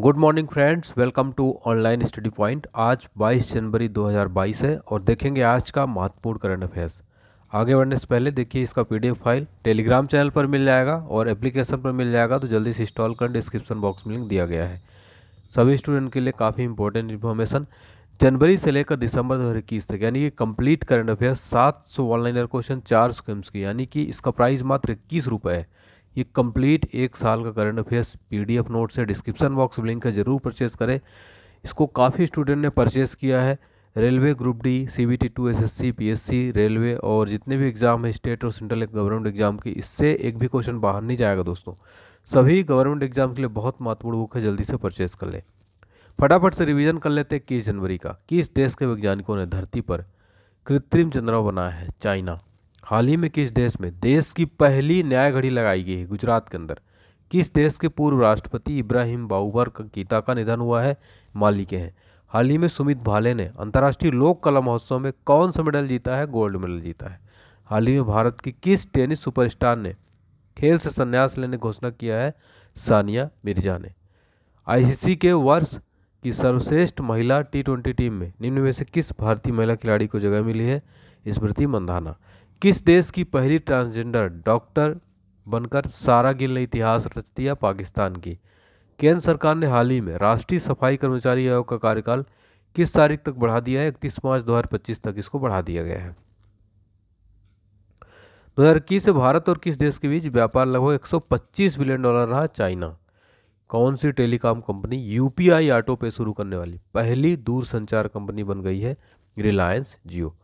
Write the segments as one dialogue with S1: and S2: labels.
S1: good morning friends welcome to online study point आज 22 जनवरी 2022 है और देखेंगे आज का महत्वपूर्ण करंट अफेयर्स आगे बढ़ने से पहले देखिए इसका पीडीएफ फाइल टेलीग्राम चैनल पर मिल जाएगा और एप्लीकेशन पर मिल जाएगा तो जल्दी से इंस्टॉल कर डिस्क्रिप्शन बॉक्स में लिंक दिया गया है सभी स्टूडेंट के लिए काफ़ी इंपॉर्टेंट इन्फॉर्मेशन जनवरी से लेकर दिसंबर दो तक यानी कि कंप्लीट करंट अफेयर्स सात सौ ऑनलाइन क्वेश्चन चार स्कीम्स की यानी कि इसका प्राइस मात्र इक्कीस रुपये है ये कंप्लीट एक साल का करंट अफेयर्स पीडीएफ नोट्स है डिस्क्रिप्शन बॉक्स लिंक है ज़रूर परचेस करें इसको काफ़ी स्टूडेंट ने परचेस किया है railway group D C B T two S S C P S C railway और जितने भी एग्ज़ाम है स्टेट और सेंट्रल गवर्नमेंट एग्जाम की इससे एक भी क्वेश्चन बाहर नहीं जाएगा दोस्तों सभी गवर्नमेंट एग्जाम के लिए बहुत महत्वपूर्ण बुक है जल्दी से परचेस कर लें फटाफट से रिवीजन कर लेते हैं इक्कीस जनवरी का किस देश के वैज्ञानिकों ने धरती पर कृत्रिम चंद्रमा बनाया है चाइना हाल ही में किस देश में देश की पहली न्याय घड़ी लगाई गई है गुजरात के अंदर किस देश के पूर्व राष्ट्रपति इब्राहिम बाउबर गीता का निधन हुआ है माली के हैं हाल ही में सुमित भाले ने अंतर्राष्ट्रीय लोक कला महोत्सव में कौन सा मेडल जीता है गोल्ड मेडल जीता है हाल ही में भारत की किस टेनिस सुपरस्टार ने खेल से संन्यास लेने घोषणा किया है सानिया मिर्जा ने आईसीसी के वर्ष की सर्वश्रेष्ठ महिला टी ट्वेंटी टीम में निम्न में से किस भारतीय महिला खिलाड़ी को जगह मिली है स्मृति मंधाना किस देश की पहली ट्रांसजेंडर डॉक्टर बनकर सारा गिल ने इतिहास रच दिया पाकिस्तान की केंद्र सरकार ने हाल ही में राष्ट्रीय सफाई कर्मचारी आयोग का कार्यकाल किस तारीख तक बढ़ा दिया है इकतीस मार्च पच्चीस तक इसको बढ़ा दिया गया है दो हज़ार इक्कीस से भारत और किस देश के बीच व्यापार लगभग 125 बिलियन डॉलर रहा चाइना कौन सी telecom company UPI auto pay शुरू करने वाली पहली दूरसंचार कंपनी बन गई है रिलायंस जियो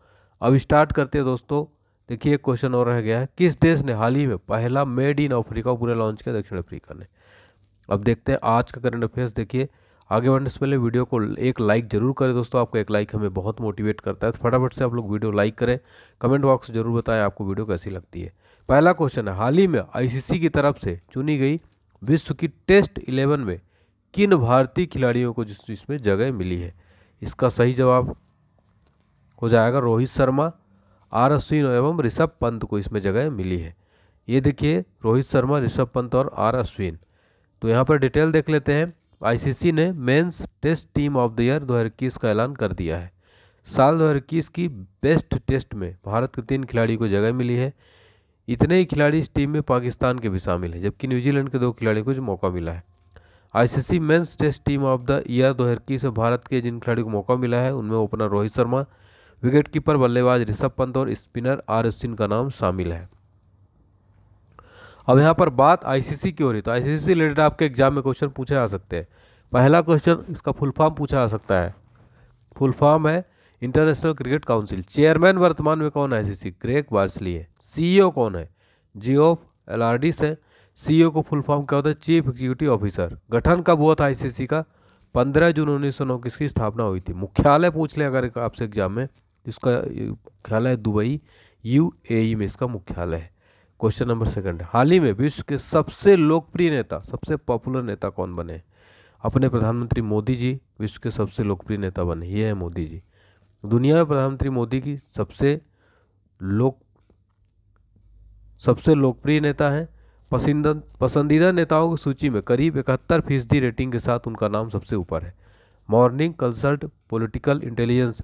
S1: अब स्टार्ट करते हैं दोस्तों देखिए एक क्वेश्चन और रह गया है किस देश ने हाल ही में पहला मेड इन अफ्रीका पूरा लॉन्च किया दक्षिण अफ्रीका ने अब देखते हैं आज का करंट अफेयर्स देखिए आगे बढ़ने से पहले वीडियो को एक लाइक जरूर करें दोस्तों आपका एक लाइक हमें बहुत मोटिवेट करता है तो फटाफट से आप लोग वीडियो लाइक करें कमेंट बॉक्स जरूर बताएं आपको वीडियो कैसी लगती है पहला क्वेश्चन है हाल ही में आईसीसी की तरफ से चुनी गई विश्व की टेस्ट इलेवन में किन भारतीय खिलाड़ियों को जिस इसमें जगह मिली है इसका सही जवाब हो जाएगा रोहित शर्मा आर अश्विन एवं ऋषभ पंत को इसमें जगह मिली है ये देखिए रोहित शर्मा ऋषभ पंत और आर अश्विन तो यहाँ पर डिटेल देख लेते हैं आईसीसी ने men's test team of the year दो का ऐलान कर दिया है साल दो की बेस्ट टेस्ट में भारत के तीन खिलाड़ी को जगह मिली है इतने ही खिलाड़ी इस टीम में पाकिस्तान के भी शामिल हैं जबकि न्यूजीलैंड के दो खिलाड़ियों को मौका मिला है ICC men's test team of the year दो हज़ार में भारत के जिन खिलाड़ियों को मौका मिला है उनमें ओपनर रोहित शर्मा विकेटकीपर बल्लेबाज ऋषभ पंत और स्पिनर आर अश्विन का नाम शामिल है अब यहाँ पर बात आईसीसी की हो रही तो आईसीसी सी रिलेटेड आपके एग्जाम में क्वेश्चन पूछे जा सकते हैं पहला क्वेश्चन इसका फुल फॉर्म पूछा जा सकता है फुल फॉर्म है इंटरनेशनल क्रिकेट काउंसिल चेयरमैन वर्तमान में कौन है आईसीसी ग्रेक बार्सली है सीईओ कौन है जियो से सी सीईओ को फुल फॉर्म क्या होता है चीफ एग्जीक्यूटिव ऑफिसर गठन कब हुआ था आईसीसी का पंद्रह जून उन्नीस सौ नौ की स्थापना हुई थी मुख्यालय पूछ ले अगर आपसे एग्जाम में जिसका मुख्यालय है दुबई यूएई e में इसका मुख्यालय है क्वेश्चन नंबर सेकंड हाल ही में विश्व के सबसे लोकप्रिय नेता सबसे पॉपुलर नेता कौन बने अपने प्रधानमंत्री मोदी जी विश्व के सबसे लोकप्रिय नेता बने ये है मोदी जी दुनिया में प्रधानमंत्री मोदी की सबसे लोक सबसे लोकप्रिय नेता हैं पसंद पसंदीदा नेताओं की सूची में करीब इकहत्तर फीसदी रेटिंग के साथ उनका नाम सबसे ऊपर है मॉर्निंग कंसल्ट पॉलिटिकल इंटेलिजेंस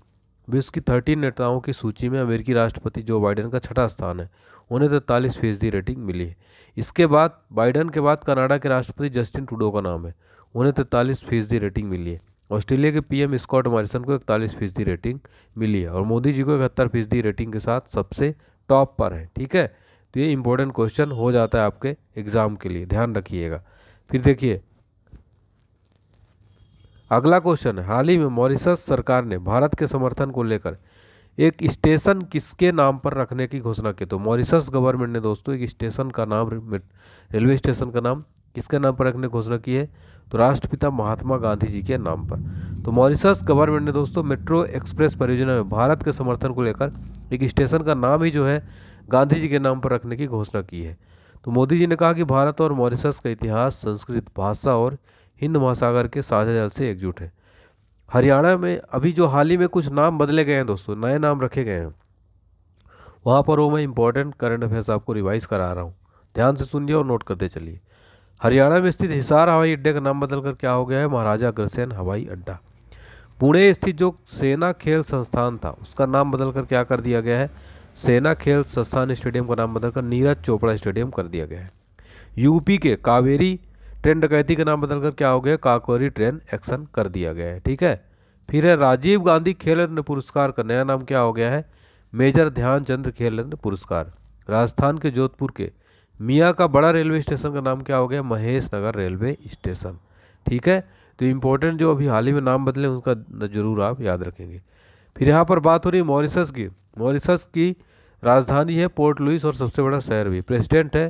S1: विश्व की थर्टीन नेताओं की सूची में अमेरिकी राष्ट्रपति जो बाइडेन का छठा स्थान है उन्हें तैंतालीस फीसदी रेटिंग मिली है इसके बाद बाइडेन के बाद कनाडा के राष्ट्रपति जस्टिन टूडो का नाम है उन्हें तैंतालीस फीसदी रेटिंग मिली है ऑस्ट्रेलिया के पीएम स्कॉट मॉरिसन को इकतालीस फीसदी रेटिंग मिली है और मोदी जी को इकहत्तर फीसदी रेटिंग के साथ सबसे टॉप पर है ठीक है तो ये इंपॉर्टेंट क्वेश्चन हो जाता है आपके एग्ज़ाम के लिए ध्यान रखिएगा फिर देखिए अगला क्वेश्चन हाल ही में मॉरिशस सरकार ने भारत के समर्थन को लेकर एक स्टेशन किसके नाम पर रखने की घोषणा की तो मॉरिशस गवर्नमेंट ने दोस्तों एक स्टेशन का नाम रेलवे स्टेशन का नाम किसके नाम पर रखने की घोषणा की है तो राष्ट्रपिता महात्मा गांधी जी के नाम पर तो मॉरिशस गवर्नमेंट ने दोस्तों मेट्रो एक्सप्रेस परियोजना में भारत के समर्थन को लेकर एक स्टेशन का नाम ही जो है गांधी जी के नाम पर रखने की घोषणा की है तो मोदी जी ने कहा कि भारत और मॉरिशस का इतिहास संस्कृत भाषा और हिंद महासागर के साझा जल से एकजुट है हरियाणा में अभी जो हाल ही में कुछ नाम बदले गए हैं दोस्तों नए नाम रखे गए हैं वहाँ पर वो मैं इंपॉर्टेंट करंट अफेयर्स आपको रिवाइज करा रहा हूँ ध्यान से सुनिए और नोट करते चलिए हरियाणा में स्थित हिसार हवाई अड्डे का नाम बदलकर क्या हो गया है महाराजा अग्रसेन हवाई अड्डा पुणे स्थित जो सेना खेल संस्थान था उसका नाम बदलकर क्या कर दिया गया है सेना खेल संस्थान स्टेडियम का नाम बदलकर नीरज चोपड़ा स्टेडियम कर दिया गया है यूपी के कावेरी ट्रेन डकैती का नाम बदलकर क्या हो गया काकोरी ट्रेन एक्शन कर दिया गया है ठीक है फिर है राजीव गांधी खेल रत्न पुरस्कार का नया नाम क्या हो गया है मेजर ध्यानचंद्र खेल रत्न पुरस्कार राजस्थान के जोधपुर के मियाँ का बड़ा रेलवे स्टेशन का नाम क्या हो गया महेश नगर रेलवे स्टेशन ठीक है तो इम्पोर्टेंट जो अभी हाल ही में नाम बदले उनका जरूर आप याद रखेंगे फिर यहाँ पर बात हो रही है मॉरिसस की मॉरिसस की राजधानी है पोर्ट लुइस और सबसे बड़ा शहर भी प्रेसिडेंट है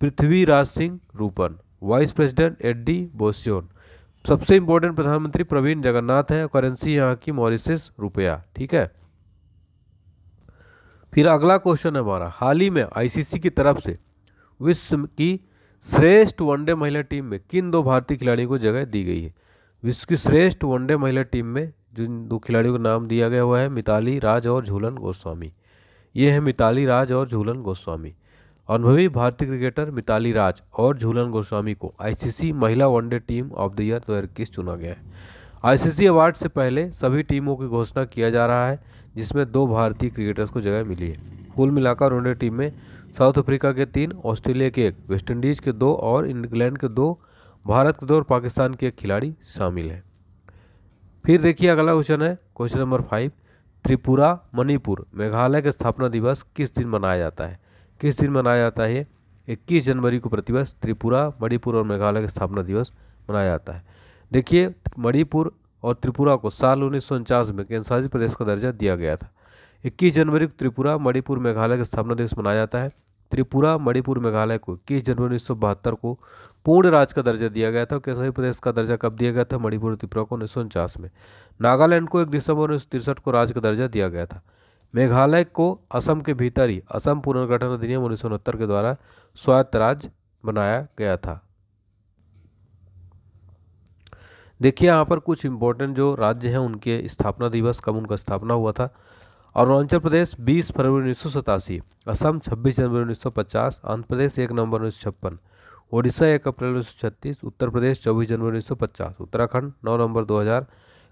S1: Prithviraj Singh Roopun vice president Eddy Boissezon सबसे इम्पोर्टेंट प्रधानमंत्री प्रवीण जगन्नाथ है करेंसी यहाँ की मॉरिसस रुपया ठीक है फिर अगला क्वेश्चन है हमारा हाल ही में आईसीसी की तरफ से विश्व की श्रेष्ठ वनडे महिला टीम में किन दो भारतीय खिलाड़ियों को जगह दी गई है विश्व की श्रेष्ठ वनडे महिला टीम में जिन दो खिलाड़ियों का नाम दिया गया हुआ है मिताली राज और झूलन गोस्वामी ये है मिताली राज और झूलन गोस्वामी अनुभवी भारतीय क्रिकेटर मिताली राज और झूलन गोस्वामी को आईसीसी महिला one day team of the year दो हज़ार चुना गया है आईसीसी अवार्ड से पहले सभी टीमों की घोषणा किया जा रहा है जिसमें दो भारतीय क्रिकेटर्स को जगह मिली है कुल मिलाकर वनडे टीम में साउथ अफ्रीका के तीन ऑस्ट्रेलिया के एक वेस्टइंडीज़ के दो और इंग्लैंड के दो भारत के दो और पाकिस्तान के एक खिलाड़ी शामिल हैं फिर देखिए अगला क्वेश्चन है question number five Tripura Manipur Meghalaya के स्थापना दिवस किस दिन मनाया जाता है किस दिन मनाया जाता है इक्कीस जनवरी को प्रतिवर्ष त्रिपुरा मणिपुर और मेघालय का स्थापना दिवस मनाया जाता है देखिए मणिपुर और त्रिपुरा को साल उन्नीस में केंद्रशासित प्रदेश का दर्जा दिया गया था 21 जनवरी को त्रिपुरा मणिपुर मेघालय का स्थापना दिवस मनाया जाता है त्रिपुरा मणिपुर मेघालय को इक्कीस जनवरी उन्नीस को पूर्ण राज्य का दर्जा दिया गया था केंद्र प्रदेश का दर्जा कब दिया गया था मणिपुर त्रिपुरा को उन्नीस में नागालैंड को एक दिसंबर उन्नीस को राज्य का दर्जा दिया गया था मेघालय को असम के भीतर ही असम पुनर्गठन अधिनियम उन्नीस के द्वारा स्वायत्त राज्य बनाया गया था देखिए यहाँ पर कुछ इम्पोर्टेंट जो राज्य हैं उनके स्थापना दिवस कब उनका स्थापना हुआ था अरुणाचल प्रदेश 20 फरवरी उन्नीस असम 26 जनवरी 1950 आंध्र प्रदेश 1 नवंबर उन्नीस ओडिशा 1 अप्रैल उन्नीस उत्तर प्रदेश 24 जनवरी 1950 उत्तराखंड 9 नवंबर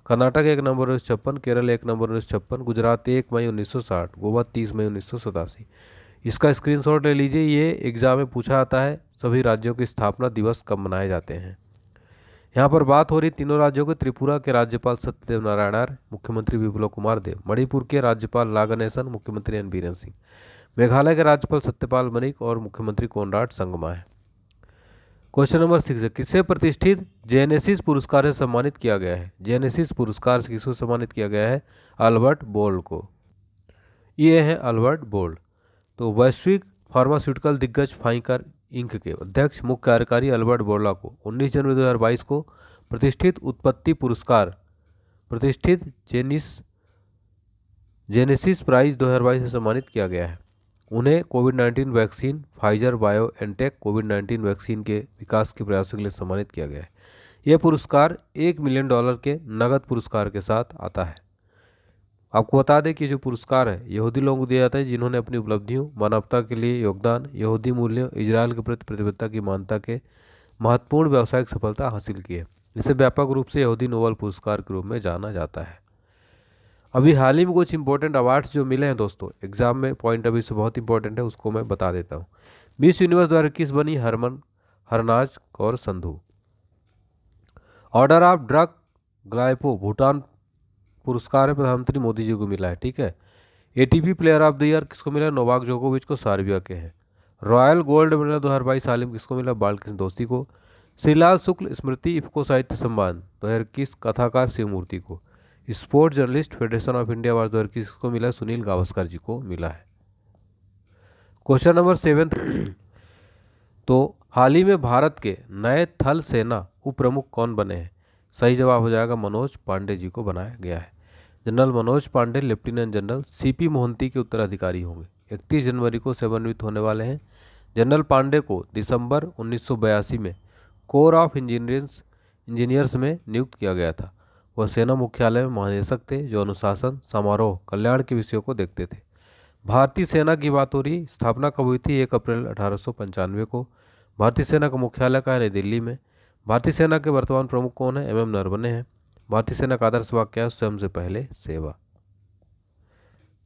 S1: कर्नाटक एक नवंबर उन्नीस छप्पन केरल एक नवंबर उन्नीस छप्पन गुजरात एक मई उन्नीस सौ साठ गोवा तीस मई उन्नीस सौ सतासी इसका स्क्रीनशॉट ले लीजिए ये एग्ज़ाम में पूछा आता है सभी राज्यों के स्थापना दिवस कब मनाए जाते हैं यहाँ पर बात हो रही तीनों राज्यों के त्रिपुरा के राज्यपाल सत्यदेव नारायण आर्य मुख्यमंत्री विप्लव कुमार देव मणिपुर के राज्यपाल नागनेसन मुख्यमंत्री एन बीरन सिंह मेघालय के राज्यपाल सत्यपाल मलिक और मुख्यमंत्री कोनराड संगमा है क्वेश्चन नंबर सिक्स किससे प्रतिष्ठित जेनेसिस पुरस्कार से सम्मानित किया गया है जेनेसिस पुरस्कार से किसको सम्मानित किया गया है अल्बर्ट बोल्ड को ये है अल्बर्ट बोल्ड तो वैश्विक फार्मास्यूटिकल दिग्गज फाइकर इंक के अध्यक्ष मुख्य कार्यकारी अल्बर्ट बोर्ला को 19 जनवरी 2022 को प्रतिष्ठित उत्पत्ति पुरस्कार प्रतिष्ठित जेनिस जेनेसिस प्राइज 2022 से सम्मानित किया गया है उन्हें Covid 19 vaccine Pfizer BioNTech Covid 19 vaccine के विकास के प्रयासों के लिए सम्मानित किया गया है यह पुरस्कार एक मिलियन डॉलर के नगद पुरस्कार के साथ आता है आपको बता दें कि जो पुरस्कार है यहूदी लोगों को दिया जाता है जिन्होंने अपनी उपलब्धियों मानवता के लिए योगदान यहूदी मूल्यों इजराइल के प्रति प्रतिबद्धता की मानता के महत्वपूर्ण व्यावसायिक सफलता हासिल की है इसे व्यापक रूप से यहूदी नोबल पुरस्कार के रूप में जाना जाता है अभी हाल ही में कुछ इंपॉर्टेंट अवार्ड्स जो मिले हैं दोस्तों एग्जाम में पॉइंट अभी से बहुत इंपॉर्टेंट है उसको मैं बता देता हूँ मिस यूनिवर्स दो बनी Harman Harnaaz Kaur Sandhu order of Druk Gyalpo Bhutan पुरस्कार प्रधानमंत्री मोदी जी को मिला है ठीक है ATP player of the year किसको मिला नोवाक जोकोविच को सार्बिया के हैं रॉयल गोल्ड मेडल दो हज़ार बाईस साल किसको मिला बालकृष्ण दोस्ती को श्रीलाल शुक्ल स्मृति इफको साहित्य सम्मान दो हज़ार इक्कीस कथाकार शिवमूर्ति को sport journalist federation of India भारतवर्ग किसको मिला सुनील गावस्कर जी को मिला है क्वेश्चन नंबर सेवन तो हाल ही में भारत के नए थल सेना उप प्रमुख कौन बने हैं सही जवाब हो जाएगा मनोज पांडे जी को बनाया गया है general Manoj Pande lieutenant general CP Mohanty के उत्तराधिकारी होंगे 31 जनवरी को सेवनवित होने वाले हैं जनरल पांडे को दिसंबर 1982 में कोर ऑफ इंजीनियर्स इंजीनियर्स में नियुक्त किया गया था वह सेना मुख्यालय में महानिदेशक थे जो अनुशासन समारोह कल्याण के विषयों को देखते थे भारतीय सेना की बात हो रही स्थापना कब हुई थी एक अप्रैल अठारह को भारतीय सेना का मुख्यालय कहा नई दिल्ली में भारतीय सेना के वर्तमान प्रमुख कौन है एम एम नरवने हैं भारतीय सेना का आदर्श वाक्य है स्वयं से पहले सेवा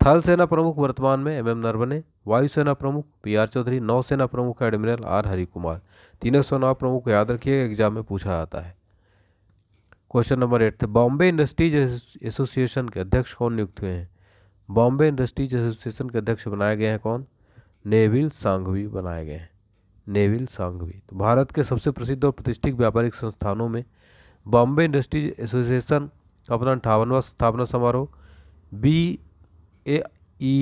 S1: थल सेना प्रमुख वर्तमान में एम एम नरवने वायुसेना प्रमुख पी आर चौधरी नौसेना प्रमुख एडमिरल आर हरिकुमार तीनों सेना प्रमुख याद रखिए एग्जाम में पूछा जाता है क्वेश्चन नंबर एट थे बॉम्बे इंडस्ट्रीज एसोसिएशन के अध्यक्ष कौन नियुक्त हुए हैं बॉम्बे इंडस्ट्रीज एसोसिएशन के अध्यक्ष बनाए गए हैं कौन नेविल सांघवी बनाए गए हैं नेविल सांघवी तो भारत के सबसे प्रसिद्ध और प्रतिष्ठित व्यापारिक संस्थानों में बॉम्बे इंडस्ट्रीज एसोसिएशन का अपना अंठावनवा स्थापना समारोह बी ए ई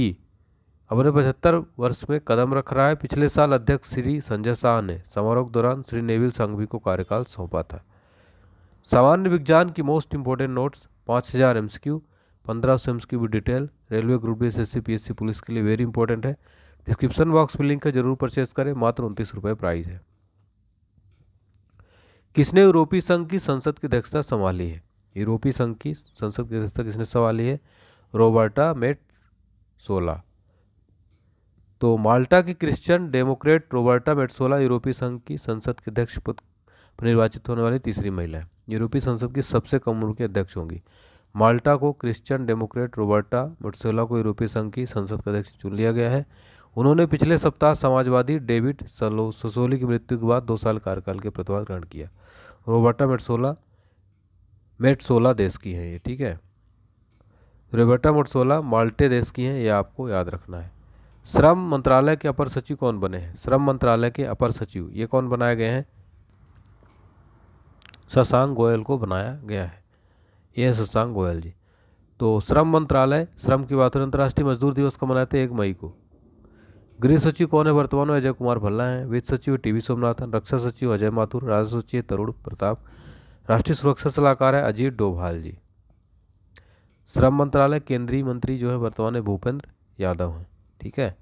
S1: अपने पचहत्तर वर्ष में कदम रख रहा है पिछले साल अध्यक्ष श्री संजय शाह ने समारोह के दौरान श्री नेविल सांघवी को कार्यकाल सौंपा था सामान्य विज्ञान की मोस्ट इंपॉर्टेंट नोट्स पाँच हज़ार एम सी क्यू पंद्रह सौ Q detail railway group D S S police के लिए वेरी इंपॉर्टेंट है डिस्क्रिप्शन बॉक्स में लिंक है जरूर परचेस करें मात्र उनतीस रुपये प्राइज है किसने यूरोपीय संघ की संसद की अध्यक्षता संभाली है यूरोपीय संघ की संसद की अध्यक्षता किसने संभाली है रोबर्टा मेट सोला तो माल्टा की क्रिश्चियन डेमोक्रेट रोबर्टा मेटसोला यूरोपीय संघ की संसद के अध्यक्ष पद निर्वाचित होने वाली तीसरी महिला है यूरोपीय संसद की सबसे कम उम्र की अध्यक्ष होंगी माल्टा को क्रिश्चियन डेमोक्रेट रोबर्टा मुटसेला को यूरोपीय संघ की संसद का अध्यक्ष चुन लिया गया है उन्होंने पिछले सप्ताह समाजवादी डेविड सलो ससोली की मृत्यु के बाद दो साल कार्यकाल के प्रतिवाद ग्रहण किया रोबर्टा मेटसोला मेटसोला देश की हैं ये ठीक है रोबर्टा मेटसोला माल्टे देश की हैं ये आपको याद रखना है श्रम मंत्रालय के अपर सचिव कौन बने हैं श्रम मंत्रालय के अपर सचिव ये कौन बनाए गए हैं शशांक गोयल को बनाया गया है ये है शशांक गोयल जी तो श्रम मंत्रालय श्रम की बात करें अंतर्राष्ट्रीय मजदूर दिवस को मनाते हैं एक मई को गृह सचिव कौन है वर्तमान में अजय कुमार भल्ला हैं वित्त सचिव टी वी सोमनाथन रक्षा सचिव अजय माथुर राज्य सचिव तरुण प्रताप राष्ट्रीय सुरक्षा सलाहकार है अजीत डोभाल जी श्रम मंत्रालय केंद्रीय मंत्री जो है वर्तमान में भूपेंद्र यादव हैं ठीक है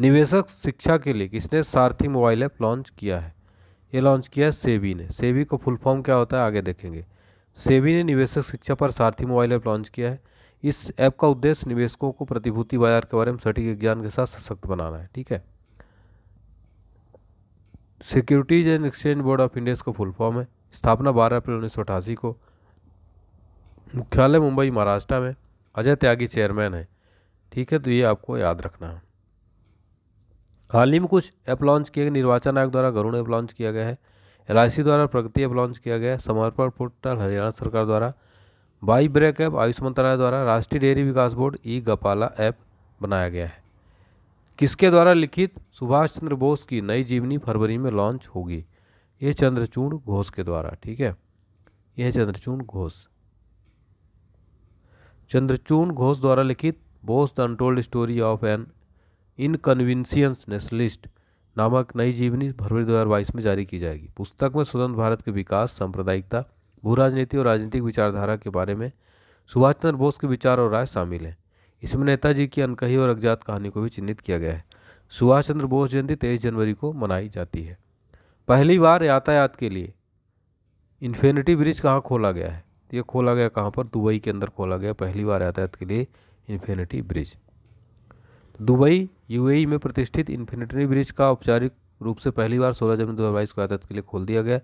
S1: निवेशक शिक्षा के लिए किसने सारथी मोबाइल ऐप लॉन्च किया है ये लॉन्च किया है सेबी ने सेबी को फुल फॉर्म क्या होता है आगे देखेंगे सेबी ने निवेशक शिक्षा पर सारथी मोबाइल ऐप लॉन्च किया है इस ऐप का उद्देश्य निवेशकों को प्रतिभूति बाजार के बारे में सटीक ज्ञान के साथ सशक्त बनाना है ठीक है securities and exchange board of India को फुल फॉर्म है स्थापना 12 अप्रैल उन्नीस को मुख्यालय मुंबई महाराष्ट्र में अजय त्यागी चेयरमैन है ठीक है तो ये आपको याद रखना है हाल ही में कुछ ऐप लॉन्च किए गए निर्वाचन आयोग द्वारा गरुण ऐप लॉन्च किया गया है एल द्वारा प्रगति ऐप लॉन्च किया गया है समर्पण पोर्टल हरियाणा सरकार द्वारा बाई ब्रेक ऐप आयुष मंत्रालय द्वारा राष्ट्रीय डेयरी विकास बोर्ड ई गपाला ऐप बनाया गया है किसके द्वारा लिखित सुभाष चंद्र बोस की नई जीवनी फरवरी में लॉन्च होगी ये चंद्रचूड़ घोष के द्वारा ठीक है यह चंद्रचूड़ घोष चंद्रचूड़ घोष द्वारा लिखित Bose the untold story of an inconvenient nationalist नामक नई जीवनी फरवरी दो में जारी की जाएगी पुस्तक में स्वतंत्र भारत के विकास सांप्रदायिकता भू राजनीति और राजनीतिक विचारधारा के बारे में सुभाष चंद्र बोस के विचार और राय शामिल हैं इसमें नेताजी की अनकही और अज्ञात कहानी को भी चिन्हित किया गया है सुभाष चंद्र बोस जयंती तेईस जनवरी को मनाई जाती है पहली बार यातायात के लिए इन्फिनिटी ब्रिज कहाँ खोला गया है ये खोला गया कहाँ पर दुबई के अंदर खोला गया पहली बार यातायात के लिए इन्फिनिटी ब्रिज दुबई यूएई में प्रतिष्ठित इन्फिनिटी ब्रिज का औपचारिक रूप से पहली बार 16 जनवरी दो हज़ार बाईस को यातायात के लिए खोल दिया गया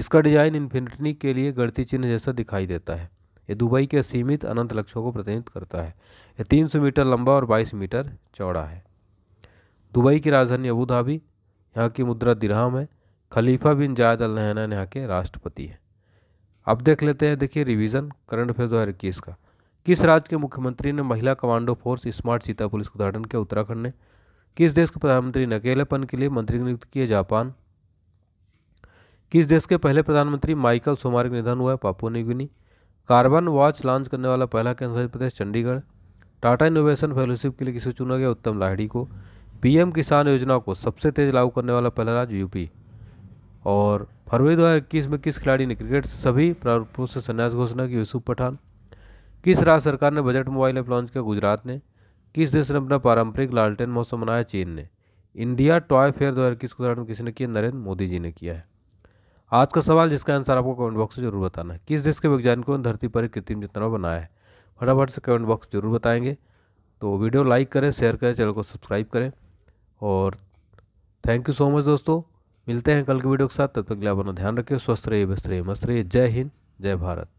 S1: इसका डिजाइन इन्फिनिटी के लिए गणती चिन्ह जैसा दिखाई देता है ये दुबई के सीमित अनंत लक्ष्यों को प्रतिनिधित्व करता है यह 300 मीटर लंबा और 22 मीटर चौड़ा है दुबई की राजधानी अबू धाबी यहाँ की मुद्रा दिरहम है खलीफा बिन जायद अल नहना यहाँ के राष्ट्रपति हैं अब देख लेते हैं देखिए रिविजन करंट अफेयर दो का किस राज्य के मुख्यमंत्री ने महिला commando force smart city police का उद्घाटन किया उत्तराखंड ने किस देश के प्रधानमंत्री ने अकेलेपन के लिए मंत्री नियुक्त किए जापान किस देश के पहले प्रधानमंत्री माइकल सोमार का निधन हुआ है Papua New Guinea carbon watch launch करने वाला पहला केंद्र प्रदेश चंडीगढ़ टाटा इनोवेशन फेलोशिप के लिए किसे चुना गया उत्तम लाहड़ी को पीएम किसान योजना को सबसे तेज लागू करने वाला पहला राज्य यूपी और फरवरी दो में किस खिलाड़ी ने क्रिकेट सभी प्रारूपों से संन्यास घोषणा की यूसुफ पठान किस राज्य सरकार ने बजट मोबाइल ऐप लॉन्च किया गुजरात ने किस देश ने अपना पारंपरिक लालटेन महोत्सव मनाया चीन ने इंडिया टॉय फेयर दो हज़ार इक्कीस का उद्घाटन किसने किया नरेंद्र मोदी जी ने किया है आज का सवाल जिसका आंसर आपको कमेंट बॉक्स में जरूर बताना है किस देश के वैज्ञानिकों ने धरती पर कृत्रिम चंद्रमा बनाया है फटाफट से कमेंट बॉक्स जरूर बताएंगे तो वीडियो लाइक करें शेयर करें चैनल को सब्सक्राइब करें और थैंक यू सो मच दोस्तों मिलते हैं कल के वीडियो के साथ तब तक के लिए अपना ध्यान रखिए स्वस्थ रहिए व्यस्त रहिए मस्त रहिए जय हिंद जय भारत